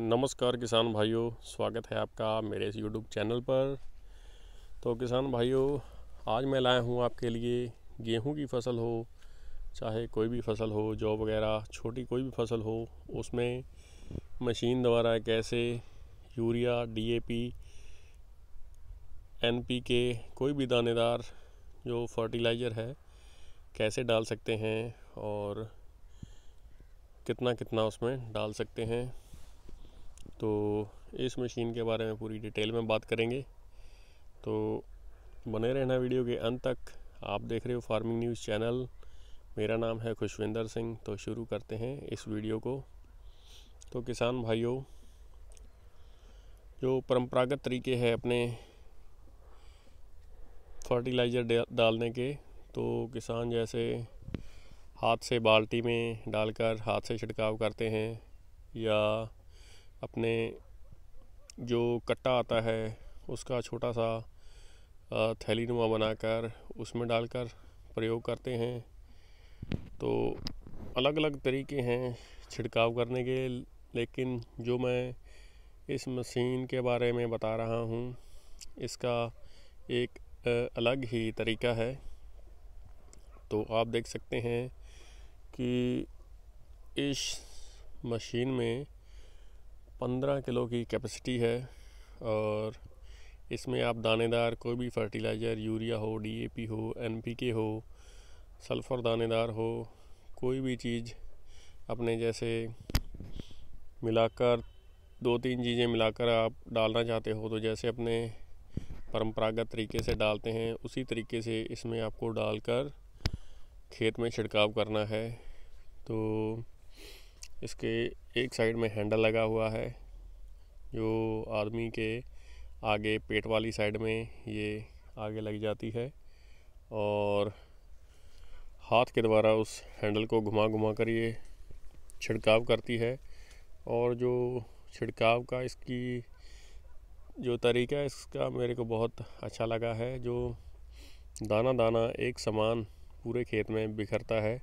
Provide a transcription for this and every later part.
नमस्कार किसान भाइयों स्वागत है आपका मेरे इस यूट्यूब चैनल पर तो किसान भाइयों आज मैं लाया हूँ आपके लिए गेहूं की फसल हो चाहे कोई भी फसल हो जौ वगैरह छोटी कोई भी फसल हो उसमें मशीन द्वारा कैसे यूरिया डीएपी एनपीके कोई भी दानेदार जो फर्टिलाइज़र है कैसे डाल सकते हैं और कितना कितना उसमें डाल सकते हैं तो इस मशीन के बारे में पूरी डिटेल में बात करेंगे तो बने रहना वीडियो के अंत तक आप देख रहे हो फार्मिंग न्यूज़ चैनल मेरा नाम है खुशविंदर सिंह तो शुरू करते हैं इस वीडियो को तो किसान भाइयों जो परंपरागत तरीके हैं अपने फर्टिलाइज़र डालने के तो किसान जैसे हाथ से बाल्टी में डालकर हाथ से छिड़काव करते हैं या अपने जो कट्टा आता है उसका छोटा सा थैलीनुमा बनाकर उसमें डालकर प्रयोग करते हैं तो अलग अलग तरीके हैं छिड़काव करने के लेकिन जो मैं इस मशीन के बारे में बता रहा हूँ इसका एक अलग ही तरीका है तो आप देख सकते हैं कि इस मशीन में पंद्रह किलो की कैपेसिटी है और इसमें आप दानेदार कोई भी फर्टिलाइज़र यूरिया हो डीएपी हो एनपीके हो सल्फ़र दानेदार हो कोई भी चीज़ अपने जैसे मिलाकर दो तीन चीज़ें मिलाकर आप डालना चाहते हो तो जैसे अपने परंपरागत तरीके से डालते हैं उसी तरीके से इसमें आपको डालकर खेत में छिड़काव करना है तो इसके एक साइड में हैंडल लगा हुआ है जो आदमी के आगे पेट वाली साइड में ये आगे लग जाती है और हाथ के द्वारा उस हैंडल को घुमा घुमा कर ये छिड़काव करती है और जो छिड़काव का इसकी जो तरीका है इसका मेरे को बहुत अच्छा लगा है जो दाना दाना एक समान पूरे खेत में बिखरता है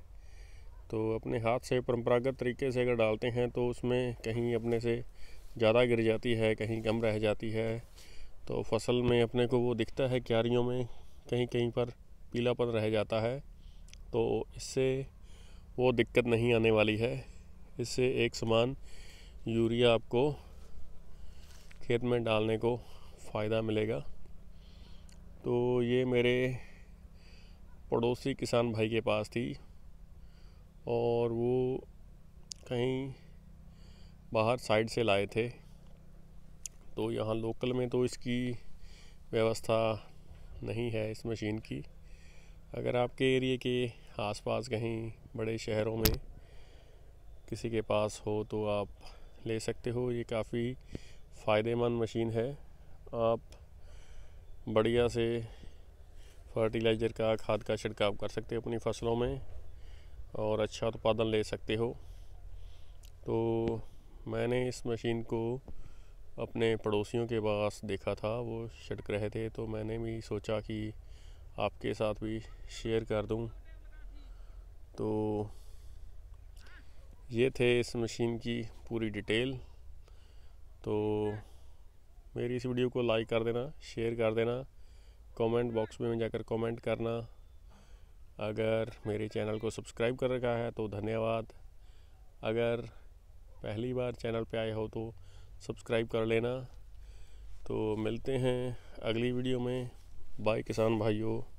तो अपने हाथ से परंपरागत तरीके से अगर डालते हैं तो उसमें कहीं अपने से ज़्यादा गिर जाती है कहीं कम रह जाती है तो फसल में अपने को वो दिखता है क्यारियों में कहीं कहीं पर पीलापन रह जाता है तो इससे वो दिक्कत नहीं आने वाली है इससे एक समान यूरिया आपको खेत में डालने को फ़ायदा मिलेगा तो ये मेरे पड़ोसी किसान भाई के पास थी और वो कहीं बाहर साइड से लाए थे तो यहाँ लोकल में तो इसकी व्यवस्था नहीं है इस मशीन की अगर आपके एरिए के आसपास कहीं बड़े शहरों में किसी के पास हो तो आप ले सकते हो ये काफ़ी फ़ायदेमंद मशीन है आप बढ़िया से फर्टिलाइज़र का खाद का छिड़काव कर सकते हो अपनी फसलों में और अच्छा उत्पादन ले सकते हो तो मैंने इस मशीन को अपने पड़ोसियों के पास देखा था वो छिड़क रहे थे तो मैंने भी सोचा कि आपके साथ भी शेयर कर दूं तो ये थे इस मशीन की पूरी डिटेल तो मेरी इस वीडियो को लाइक कर देना शेयर कर देना कमेंट बॉक्स में जाकर कमेंट करना अगर मेरे चैनल को सब्सक्राइब कर रखा है तो धन्यवाद अगर पहली बार चैनल पे आए हो तो सब्सक्राइब कर लेना तो मिलते हैं अगली वीडियो में बाय किसान भाइयों